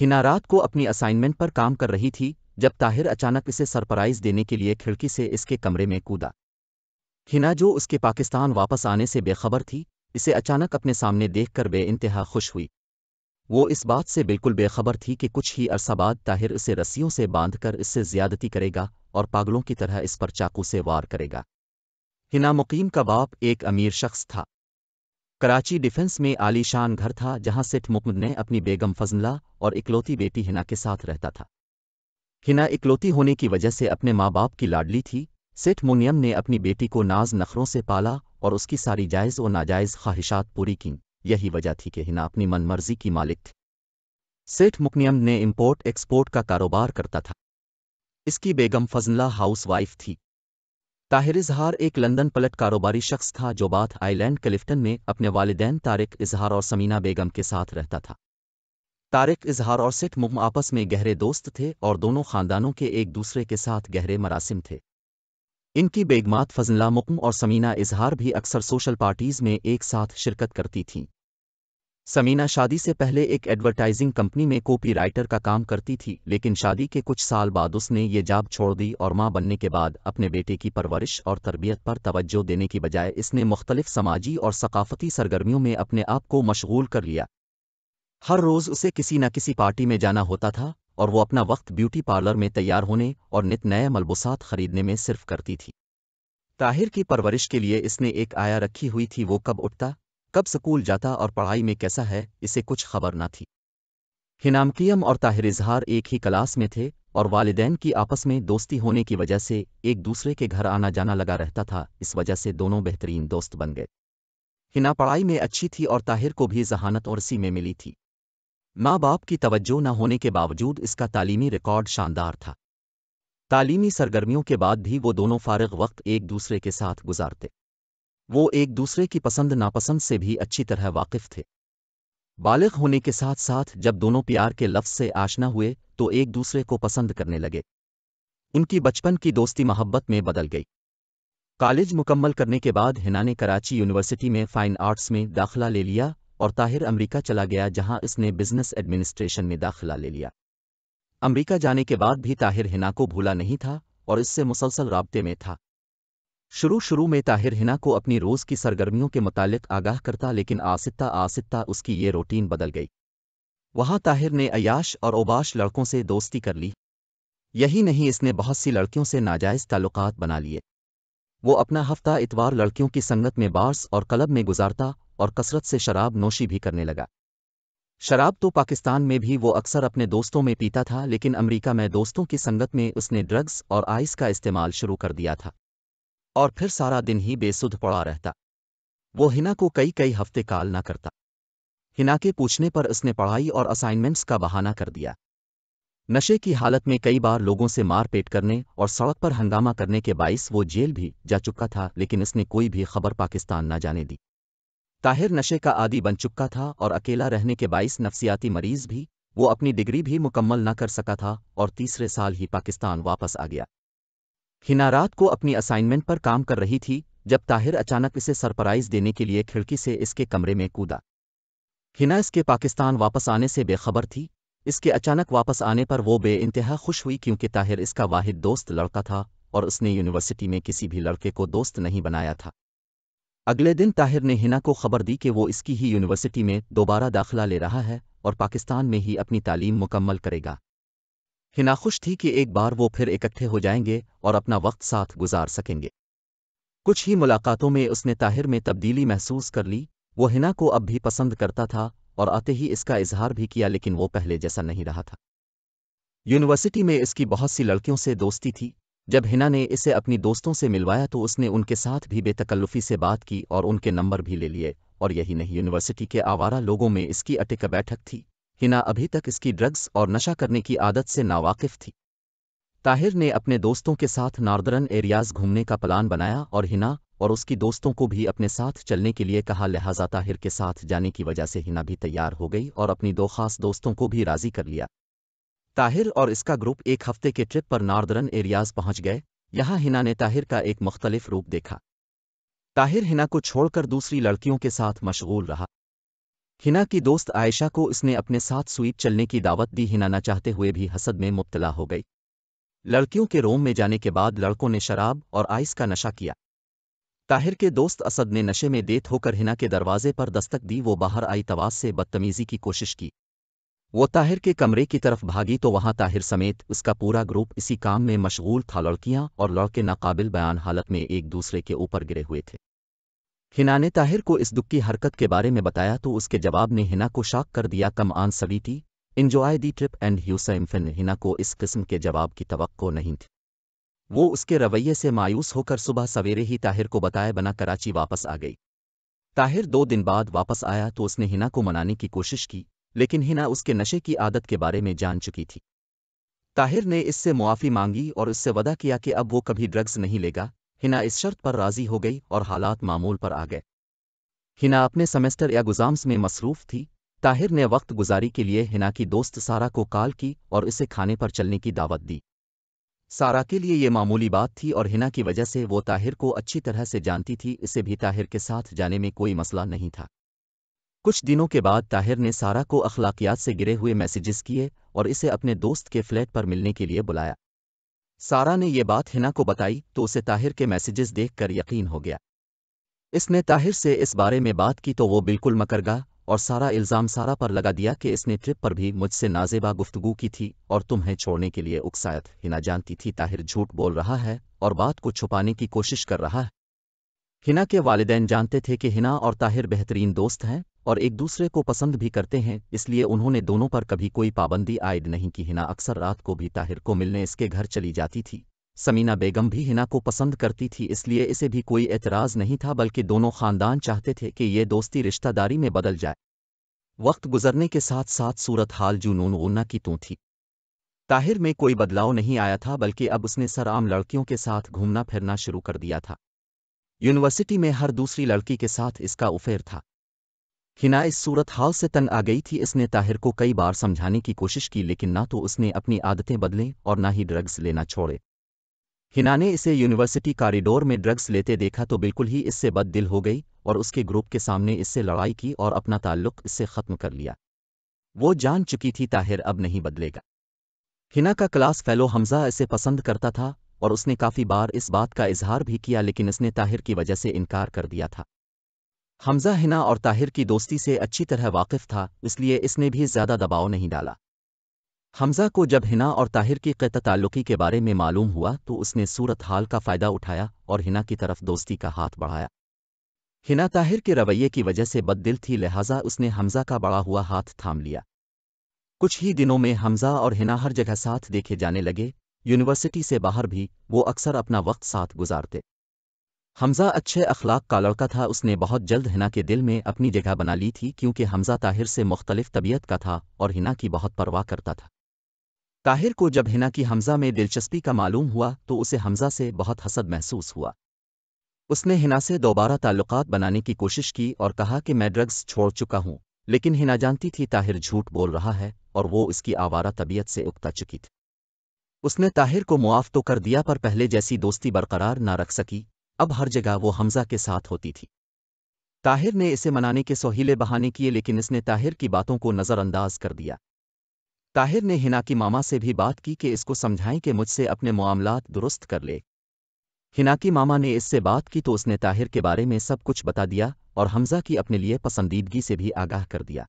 हिना रात को अपनी असाइनमेंट पर काम कर रही थी जब ताहिर अचानक इसे सरप्राइज देने के लिए खिड़की से इसके कमरे में कूदा हिना जो उसके पाकिस्तान वापस आने से बेखबर थी इसे अचानक अपने सामने देखकर इंतहा खुश हुई वो इस बात से बिल्कुल बेखबर थी कि कुछ ही अरसा बाद ताहिर इसे रस्सियों से बांधकर इससे ज्यादती करेगा और पागलों की तरह इस पर चाकू से वार करेगा हिना मुकीम का बाप एक अमीर शख्स था कराची डिफेंस में आलीशान घर था जहां सेठ मुकमद ने अपनी बेगम फजला और इकलौती बेटी हिना के साथ रहता था हिना इकलौती होने की वजह से अपने माँ बाप की लाडली थी सेठ मुनियम ने अपनी बेटी को नाज नखरों से पाला और उसकी सारी जायज़ व नाजायज़ ख्वाहिशात पूरी की यही वजह थी कि हिना अपनी मनमर्जी की मालिक थी सेठ मुकनियम ने इम्पोर्ट एक्सपोर्ट का कारोबार करता था इसकी बेगम फजला हाउसवाइफ थी ताहिर इजहार एक लंदन पलट कारोबारी शख्स था जो बाथ आइलैंड क्लिफ्टन में अपने वालदेन तारिक इजहार और समीना बेगम के साथ रहता था तारिक इजहार और सेठ मुम आपस में गहरे दोस्त थे और दोनों खानदानों के एक दूसरे के साथ गहरे मरासिम थे इनकी बेगमात फजला मुकम और समीना इजहार भी अक्सर सोशल पार्टीज़ में एक साथ शिरकत करती थीं समीना शादी से पहले एक एडवर्टाइजिंग कंपनी में कॉपी राइटर का काम करती थी लेकिन शादी के कुछ साल बाद उसने ये जाब छोड़ दी और मां बनने के बाद अपने बेटे की परवरिश और तरबियत पर तवज्जो देने की बजाय इसने मुख्तलिफ समाजी और सकाफती सरगर्मियों में अपने आप को मशगूल कर लिया हर रोज़ उसे किसी न किसी पार्टी में जाना होता था और वो अपना वक्त ब्यूटी पार्लर में तैयार होने और नित नए मलबूसात खरीदने में सिर्फ करती थी ताहिर की परवरिश के लिए इसने एक आया रखी हुई थी वो कब उठता कब स्कूल जाता और पढ़ाई में कैसा है इसे कुछ खबर न थी हिनामकियम और ताहिर इजहार एक ही क्लास में थे और वालदेन की आपस में दोस्ती होने की वजह से एक दूसरे के घर आना जाना लगा रहता था इस वजह से दोनों बेहतरीन दोस्त बन गए हिना पढ़ाई में अच्छी थी और ताहिर को भी जहानत और सी में मिली थी माँ बाप की तवज्जो न होने के बावजूद इसका तालीमी रिकॉर्ड शानदार था तालीमी सरगर्मियों के बाद भी वो दोनों फारग वक्त एक दूसरे के साथ गुजारते वो एक दूसरे की पसंद नापसंद से भी अच्छी तरह वाकिफ थे बालिग होने के साथ साथ जब दोनों प्यार के लफ्ज से आशना हुए तो एक दूसरे को पसंद करने लगे उनकी बचपन की दोस्ती मोहब्बत में बदल गई कॉलेज मुकम्मल करने के बाद हिना ने कराची यूनिवर्सिटी में फाइन आर्ट्स में दाखिला ले लिया और ताहिर अमेरिका चला गया जहां इसने बिजनेस एडमिनिस्ट्रेशन में दाखिला ले लिया अमेरिका जाने के बाद भी ताहिर हिना को भूला नहीं था और इससे मुसलसल रबते में था शुरू शुरू में ताहिर हिना को अपनी रोज़ की सरगर्मियों के मुतालिक आगाह करता लेकिन आसिता आसिता उसकी ये रूटीन बदल गई वहां ताहिर ने अयाश और ओबाश लड़कों से दोस्ती कर ली यही नहीं इसने बहुत सी लड़कियों से नाजायज़ ताल्लुक बना लिए वो अपना हफ्ता इतवार लड़कियों की संगत में बार्स और क्लब में गुजारता और कसरत से शराब नोशी भी करने लगा शराब तो पाकिस्तान में भी वो अक्सर अपने दोस्तों में पीता था लेकिन अमरीका में दोस्तों की संगत में उसने ड्रग्स और आइस का इस्तेमाल शुरू कर दिया था और फिर सारा दिन ही बेसुध पड़ा रहता वो हिना को कई कई हफ्ते काल ना करता हिना के पूछने पर उसने पढ़ाई और असाइनमेंट्स का बहाना कर दिया नशे की हालत में कई बार लोगों से मारपीट करने और सड़क पर हंगामा करने के बाइस वो जेल भी जा चुका था लेकिन इसने कोई भी खबर पाकिस्तान न जाने दी ताहिर नशे का आदि बन चुका था और अकेला रहने के बाइस नफसियाती मरीज भी वो अपनी डिग्री भी मुकम्मल न कर सका था और तीसरे साल ही पाकिस्तान वापस आ गया हिना रात को अपनी असाइनमेंट पर काम कर रही थी जब ताहिर अचानक इसे सरप्राइज देने के लिए खिड़की से इसके कमरे में कूदा हिना इसके पाकिस्तान वापस आने से बेखबर थी इसके अचानक वापस आने पर वो बे इंतहा खुश हुई क्योंकि ताहिर इसका वाहिद दोस्त लड़का था और उसने यूनिवर्सिटी में किसी भी लड़के को दोस्त नहीं बनाया था अगले दिन ताहिर ने हिना को खबर दी कि वो इसकी ही यूनिवर्सिटी में दोबारा दाखिला ले रहा है और पाकिस्तान में ही अपनी तालीम मुकम्मल करेगा हिना खुश थी कि एक बार वो फिर इकट्ठे हो जाएंगे और अपना वक्त साथ गुजार सकेंगे कुछ ही मुलाकातों में उसने ताहिर में तब्दीली महसूस कर ली वो हिना को अब भी पसंद करता था और आते ही इसका इजहार भी किया लेकिन वो पहले जैसा नहीं रहा था यूनिवर्सिटी में इसकी बहुत सी लड़कियों से दोस्ती थी जब हिना ने इसे अपनी दोस्तों से मिलवाया तो उसने उनके साथ भी बेतकल्लुफी से बात की और उनके नंबर भी ले लिए और यही नहीं यूनिवर्सिटी के आवारा लोगों में इसकी अटिक बैठक थी हिना अभी तक इसकी ड्रग्स और नशा करने की आदत से नावाकिफ थी ताहिर ने अपने दोस्तों के साथ नार्दरन एरियाज घूमने का प्लान बनाया और हिना और उसकी दोस्तों को भी अपने साथ चलने के लिए कहा लिहाजा ताहिर के साथ जाने की वजह से हिना भी तैयार हो गई और अपनी दो खास दोस्तों को भी राजी कर लिया ताहिर और इसका ग्रुप एक हफ्ते के ट्रिप पर नार्दरन एरियाज पहुंच गए यहां हिना ने ताहिर का एक मुख्तलिफ रूप देखा ताहिर हिना को छोड़कर दूसरी लड़कियों के साथ मशगूल रहा हिना की दोस्त आयशा को इसने अपने साथ स्वीप चलने की दावत दी हिना चाहते हुए भी हसद में मुब्तला हो गई लड़कियों के रोम में जाने के बाद लड़कों ने शराब और आइस का नशा किया ताहिर के दोस्त असद ने नशे में देत होकर हिना के दरवाजे पर दस्तक दी वो बाहर आई तवाज से बदतमीजी की कोशिश की वो ताहिर के कमरे की तरफ भागी तो वहां ताहिर समेत उसका पूरा ग्रुप इसी काम में मशगूल था लड़कियां और लड़के नाकाबिल बयान हालत में एक दूसरे के ऊपर गिरे हुए थे हिना ने ताहिर को इस दुख की हरकत के बारे में बताया तो उसके जवाब ने हिना को शाक कर दिया कम आन थी इन्जॉय दी ट्रिप एंड ह्यूसमफिन हिना को इस किस्म के जवाब की तो नहीं थी वो उसके रवैये से मायूस होकर सुबह सवेरे ही ताहिर को बताए बना कराची वापस आ गई ताहिर दो दिन बाद वापस आया तो उसने हिना को मनाने की कोशिश की लेकिन हिना उसके नशे की आदत के बारे में जान चुकी थी ताहिर ने इससे मुआफ़ी मांगी और उससे वदा किया कि अब वो कभी ड्रग्स नहीं लेगा हिना इस शर्त पर राजी हो गई और हालात मामूल पर आ गए हिना अपने सेमेस्टर या गुजाम्स में मसरूफ थी ताहिर ने वक्त गुजारी के लिए हिना की दोस्त सारा को कॉल की और इसे खाने पर चलने की दावत दी सारा के लिए ये मामूली बात थी और हिना की वजह से वो ताहिर को अच्छी तरह से जानती थी इसे भी ताहिर के साथ जाने में कोई मसला नहीं था कुछ दिनों के बाद ताहिर ने सारा को अखलाकियात से गिरे हुए मैसेजेस किए और इसे अपने दोस्त के फ्लैट पर मिलने के लिए बुलाया सारा ने ये बात हिना को बताई तो उसे ताहिर के मैसेजेस देखकर यकीन हो गया इसने ताहिर से इस बारे में बात की तो वो बिल्कुल मकरगा और सारा इल्ज़ाम सारा पर लगा दिया कि इसने ट्रिप पर भी मुझसे नाजेबा गुफ्तगू की थी और तुम्हें छोड़ने के लिए उकसायत हिना जानती थी ताहिर झूठ बोल रहा है और बात को छुपाने की कोशिश कर रहा है हिना के वालदेन जानते थे कि हिना और ताहिर बेहतरीन दोस्त हैं और एक दूसरे को पसंद भी करते हैं इसलिए उन्होंने दोनों पर कभी कोई पाबंदी आयद नहीं की हिना अक्सर रात को भी ताहिर को मिलने इसके घर चली जाती थी समीना बेगम भी हिना को पसंद करती थी इसलिए इसे भी कोई एतराज़ नहीं था बल्कि दोनों खानदान चाहते थे कि ये दोस्ती रिश्तेदारी में बदल जाए वक्त गुजरने के साथ साथ सूरत हाल जुनून गुन्ना की तू थी ताहिर में कोई बदलाव नहीं आया था बल्कि अब उसने आम लड़कियों के साथ घूमना फिरना शुरू कर दिया था यूनिवर्सिटी में हर दूसरी लड़की के साथ इसका उफेर था हिना इस सूरत हाल से तंग आ गई थी इसने ताहिर को कई बार समझाने की कोशिश की लेकिन ना तो उसने अपनी आदतें बदलें और ना ही ड्रग्स लेना छोड़े हिना ने इसे यूनिवर्सिटी कॉरिडोर में ड्रग्स लेते देखा तो बिल्कुल ही इससे बद दिल हो गई और उसके ग्रुप के सामने इससे लड़ाई की और अपना ताल्लुक इससे ख़त्म कर लिया वो जान चुकी थी ताहिर अब नहीं बदलेगा हिना का क्लास फेलो हमजा इसे पसंद करता था और उसने काफ़ी बार इस बात का इजहार भी किया लेकिन इसने ताहिर की वजह से इनकार कर दिया था हमजा हिना और ताहिर की दोस्ती से अच्छी तरह वाकिफ था इसलिए इसने भी ज्यादा दबाव नहीं डाला हमजा को जब हिना और ताहिर की कत ताल्लुकी के बारे में मालूम हुआ तो उसने सूरत हाल का फ़ायदा उठाया और हिना की तरफ दोस्ती का हाथ बढ़ाया हिना ताहिर के रवैये की वजह से बददिल थी लिहाजा उसने हमजा का बड़ा हुआ हाथ थाम लिया कुछ ही दिनों में हमजा और हिना हर जगह साथ देखे जाने लगे यूनिवर्सिटी से बाहर भी वो अक्सर अपना वक्त साथ गुजारते हमज़ा अच्छे अखलाक का लड़का था उसने बहुत जल्द हिना के दिल में अपनी जगह बना ली थी क्योंकि हमज़ा ताहिर से मुख्तलिफ तबीयत का था और हिना की बहुत परवाह करता था ताहिर को जब हिना की हमज़ा में दिलचस्पी का मालूम हुआ तो उसे हमज़ा से बहुत हसद महसूस हुआ उसने हिना से दोबारा ताल्लुकात बनाने की कोशिश की और कहा कि मैं ड्रग्स छोड़ चुका हूँ लेकिन हिना जानती थी ताहिर झूठ बोल रहा है और वो इसकी आवारा तबीयत से उगता चुकी थी उसने ताहिर को मुआफ़ तो कर दिया पर पहले जैसी दोस्ती बरकरार ना रख सकी अब हर जगह वो हमजा के साथ होती थी ताहिर ने इसे मनाने के सोहीले बहाने किए लेकिन इसने ताहिर की बातों को नज़रअंदाज कर दिया ताहिर ने हिना की मामा से भी बात की कि इसको समझाएं कि मुझसे अपने मामला दुरुस्त कर ले हिना की मामा ने इससे बात की तो उसने ताहिर के बारे में सब कुछ बता दिया और हमज़ा की अपने लिए पसंदीदगी से भी आगाह कर दिया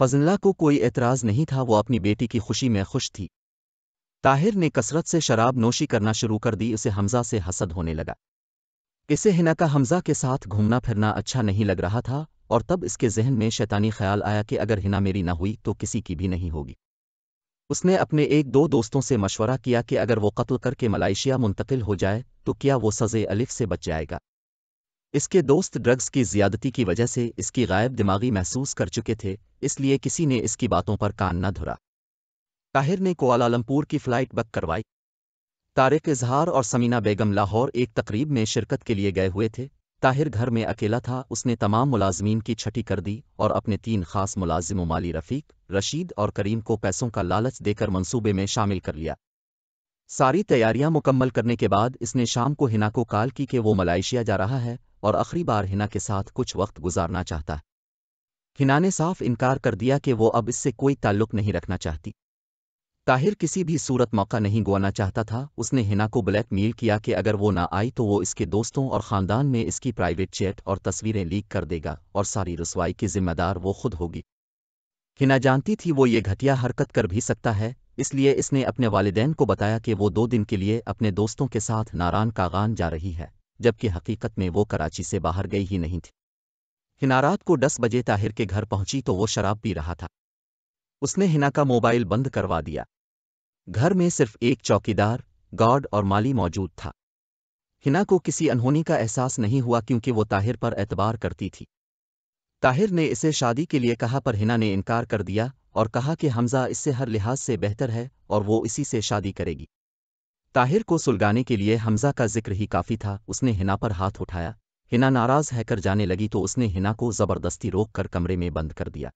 फजल्ला को कोई एतराज़ नहीं था वो अपनी बेटी की खुशी में खुश थी ताहिर ने कसरत से शराब नोशी करना शुरू कर दी उसे हमजा से हसद होने लगा इसे हिना का हमजा के साथ घूमना फिरना अच्छा नहीं लग रहा था और तब इसके जहन में शैतानी ख्याल आया कि अगर हिना मेरी ना हुई तो किसी की भी नहीं होगी उसने अपने एक दो दोस्तों से मशवरा किया कि अगर वो कत्ल करके मलाइशिया मुंतकिल हो जाए तो क्या वो सज़े अलिफ से बच जाएगा इसके दोस्त ड्रग्स की ज्यादती की वजह से इसकी गायब दिमागी महसूस कर चुके थे इसलिए किसी ने इसकी बातों पर कान न धुरा ताहिर ने कोआलालमपुर की फ्लाइट बक करवाई तारिक इजहार और समीना बेगम लाहौर एक तकरीब में शिरकत के लिए गए हुए थे ताहिर घर में अकेला था उसने तमाम मुलाजमीन की छठी कर दी और अपने तीन खास मुलाजिम माली रफीक रशीद और करीम को पैसों का लालच देकर मंसूबे में शामिल कर लिया सारी तैयारियां मुकम्मल करने के बाद इसने शाम को हिना को काल की कि वो मलाइशिया जा रहा है और आखिरी बार हिना के साथ कुछ वक्त गुजारना चाहता है हिना ने साफ इनकार कर दिया कि वो अब इससे कोई ताल्लुक नहीं रखना चाहती ताहिर किसी भी सूरत मौका नहीं गुआना चाहता था उसने हिना को ब्लैकमेल किया कि अगर वो ना आई तो वो इसके दोस्तों और ख़ानदान में इसकी प्राइवेट चैट और तस्वीरें लीक कर देगा और सारी रसवाई की जिम्मेदार वो खुद होगी हिना जानती थी वो ये घटिया हरकत कर भी सकता है इसलिए इसने अपने वालदेन को बताया कि वो दो दिन के लिए अपने दोस्तों के साथ नारान कागान जा रही है जबकि हकीकत में वो कराची से बाहर गई ही नहीं थी हिना रात को दस बजे ताहिर के घर पहुंची तो वो शराब पी रहा था उसने हिना का मोबाइल बंद करवा दिया घर में सिर्फ एक चौकीदार गॉड और माली मौजूद था हिना को किसी अनहोनी का एहसास नहीं हुआ क्योंकि वो ताहिर पर एतबार करती थी ताहिर ने इसे शादी के लिए कहा पर हिना ने इनकार कर दिया और कहा कि हमजा इससे हर लिहाज से बेहतर है और वो इसी से शादी करेगी ताहिर को सुलगाने के लिए हमजा का जिक्र ही काफ़ी था उसने हिना पर हाथ उठाया हिना नाराज है कर जाने लगी तो उसने हिना को ज़बरदस्ती रोक कर कमरे में बंद कर दिया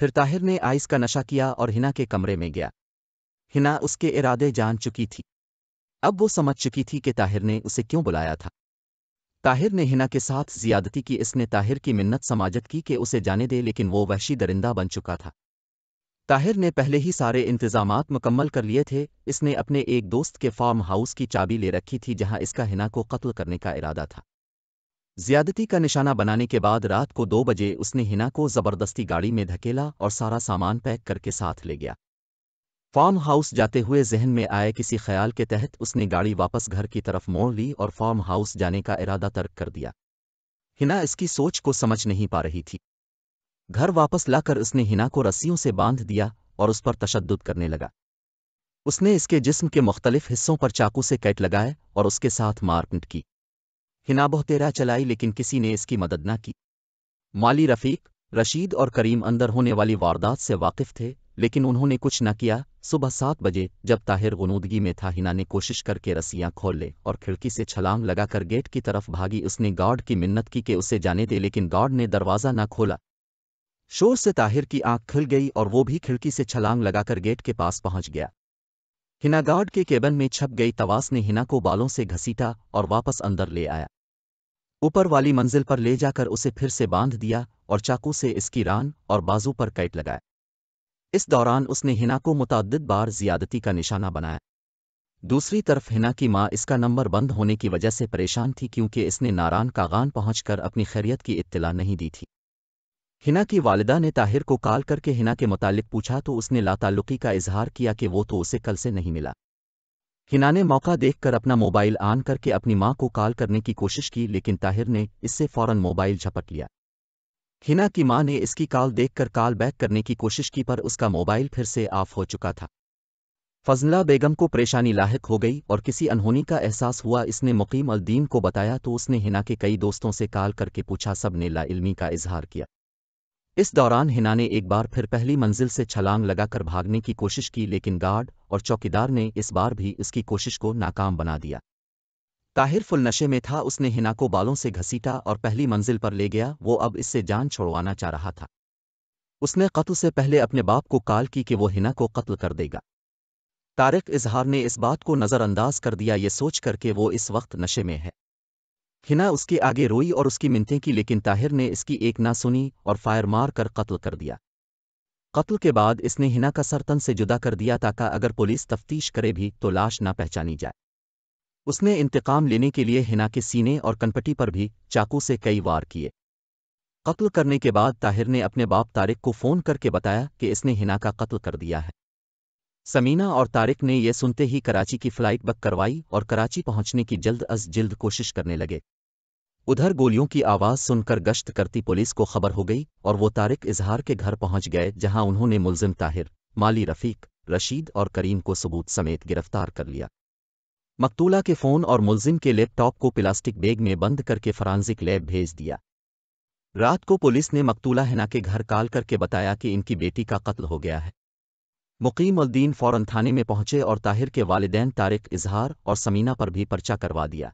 फिर ताहिर ने आइस का नशा किया और हिना के कमरे में गया हिना उसके इरादे जान चुकी थी अब वो समझ चुकी थी कि ताहिर ने उसे क्यों बुलाया था ताहिर ने हिना के साथ ज्यादती की इसने ताहिर की मिन्नत समाजत की कि उसे जाने दे लेकिन वो वहशी दरिंदा बन चुका था ताहिर ने पहले ही सारे इंतजाम मुकम्मल कर लिए थे इसने अपने एक दोस्त के फार्म हाउस की चाबी ले रखी थी जहां इसका हिना को कत्ल करने का इरादा था ज्यादती का निशाना बनाने के बाद रात को दो बजे उसने हिना को जबरदस्ती गाड़ी में धकेला और सारा सामान पैक करके साथ ले गया फार्म हाउस जाते हुए जहन में आए किसी ख्याल के तहत उसने गाड़ी वापस घर की तरफ मोड़ ली और फार्म हाउस जाने का इरादा तर्क कर दिया हिना इसकी सोच को समझ नहीं पा रही थी घर वापस लाकर उसने हिना को रस्सियों से बांध दिया और उस पर तशद करने लगा उसने इसके जिस्म के मुख्तलिफ हिस्सों पर चाकू से कैट लगाए और उसके साथ मारपीट की हिनाबह तेरा चलाई लेकिन किसी ने इसकी मदद न की माली रफीक रशीद और करीम अंदर होने वाली वारदात से वाकिफ थे लेकिन उन्होंने कुछ न किया सुबह सात बजे जब ताहिर गनूदगी में था हिना ने कोशिश करके रस्सियां खोल ले और खिड़की से छलांग लगाकर गेट की तरफ भागी उसने गार्ड की मिन्नत की कि उसे जाने दे लेकिन गार्ड ने दरवाज़ा न खोला शोर से ताहिर की आंख खिल गई और वो भी खिड़की से छलांग लगाकर गेट के पास पहुंच गया हिना गार्ड के केबन में छप गई तवास ने हिना को बालों से घसीटा और वापस अंदर ले आया ऊपर वाली मंजिल पर ले जाकर उसे फिर से बांध दिया और चाकू से इसकी रान और बाजू पर कैट लगाया इस दौरान उसने हिना को मुतद बार जियादती का निशाना बनाया दूसरी तरफ हिना की माँ इसका नंबर बंद होने की वजह से परेशान थी क्योंकि इसने नारान कागान पहुंचकर अपनी खैरियत की इत्तला नहीं दी थी हिना की वालदा ने ताहिर को कॉल करके हिना के मुतालिक पूछा तो उसने लाताल्लुकी का इजहार किया कि वो तो उसे कल से नहीं मिला हिना ने मौका देखकर अपना मोबाइल ऑन करके अपनी माँ को कॉल करने की कोशिश की लेकिन ताहिर ने इससे फौरन मोबाइल झपट लिया हिना की माँ ने इसकी कॉल देखकर कॉल बैक करने की कोशिश की पर उसका मोबाइल फिर से ऑफ हो चुका था फजला बेगम को परेशानी लाक हो गई और किसी अनहोनी का एहसास हुआ इसने मुकीम अल्दीन को बताया तो उसने हिना के कई दोस्तों से कॉल करके पूछा सब ने लाइलमी का इजहार किया इस दौरान हिना ने एक बार फिर पहली मंजिल से छलांग लगाकर भागने की कोशिश की लेकिन गार्ड और चौकीदार ने इस बार भी इसकी कोशिश को नाकाम बना दिया ताहिर फुल नशे में था उसने हिना को बालों से घसीटा और पहली मंजिल पर ले गया वो अब इससे जान छोड़वाना चाह रहा था उसने कत्ल से पहले अपने बाप को काल की कि वो हिना को कत्ल कर देगा तारिक इजहार ने इस बात को नज़रअंदाज कर दिया ये सोच करके वो इस वक्त नशे में है हिना उसके आगे रोई और उसकी मिनतें की लेकिन ताहिर ने इसकी एक ना सुनी और फायर मार कर कत्ल कर दिया कत्ल के बाद इसने हिना का सरतन से जुदा कर दिया ताकि अगर पुलिस तफ्तीश करे भी तो लाश ना पहचानी जाए उसने इंतकाम लेने के लिए हिना के सीने और कनपटी पर भी चाकू से कई वार किए कत्ल करने के बाद ताहिर ने अपने बाप तारिक को फ़ोन करके बताया कि इसने हिना का कत्ल कर दिया है समीना और तारिक ने यह सुनते ही कराची की फ़्लाइट बक करवाई और कराची पहुंचने की जल्द अज जल्द कोशिश करने लगे उधर गोलियों की आवाज़ सुनकर गश्त करती पुलिस को खबर हो गई और वो तारिक इजहार के घर पहुंच गए जहां उन्होंने मुलजिम ताहिर माली रफीक रशीद और करीम को सबूत समेत गिरफ्तार कर लिया मकतूला के फ़ोन और मुलजिम के लैपटॉप को प्लास्टिक बैग में बंद करके फरांसिक लैब भेज दिया रात को पुलिस ने मकतूला हिना के घर काल करके बताया कि इनकी बेटी का कत्ल हो गया है मुकीम उद्दीन फ़ौरन थाने में पहुंचे और ताहिर के वालदेन तारिक इजहार और समीना पर भी पर्चा करवा दिया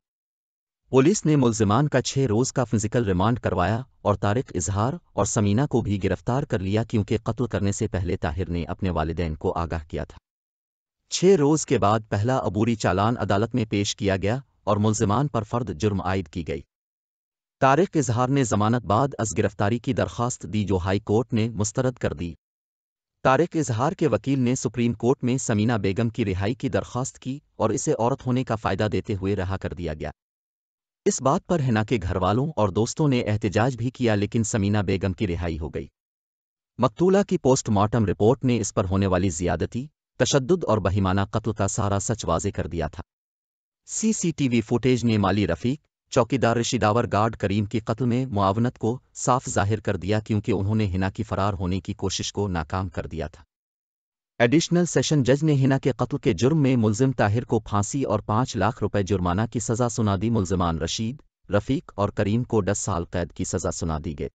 पुलिस ने मुलजिमान का छह रोज का फिजिकल रिमांड करवाया और तारिक इजहार और समीना को भी गिरफ्तार कर लिया क्योंकि कत्ल करने से पहले ताहिर ने अपने वालदेन को आगाह किया था छह रोज के बाद पहला अबूरी चालान अदालत में पेश किया गया और मुलजिमान पर फर्द जुर्म आयद की गई तारिक इजहार ने जमानत बाद अस गिरफ्तारी की दरख्वास्त दी जो हाई कोर्ट ने मुस्तरद कर दी तारिक इजहार के वकील ने सुप्रीम कोर्ट में समीना बेगम की रिहाई की दरख्वास्त की और इसे औरत होने का फ़ायदा देते हुए रहा कर दिया गया इस बात पर हिना के घरवालों और दोस्तों ने एहतजाज भी किया लेकिन समीना बेगम की रिहाई हो गई मकतूला की पोस्टमार्टम रिपोर्ट ने इस पर होने वाली ज्यादती तशद और बहिमाना कत्ल का सारा सच वाजे कर दिया था सीसीटीवी फुटेज ने माली रफीक चौकीदार रिशिदावर गार्ड करीम की कत्ल में मुआवनत को साफ जाहिर कर दिया क्योंकि उन्होंने हिना की फरार होने की कोशिश को नाकाम कर दिया था एडिशनल सेशन जज ने हिना के कत्ल के जुर्म में मुलजिम ताहिर को फांसी और पाँच लाख रुपए जुर्माना की सजा सुना दी मुलजमान रशीद रफीक और करीम को दस साल कैद की सजा सुना दी गई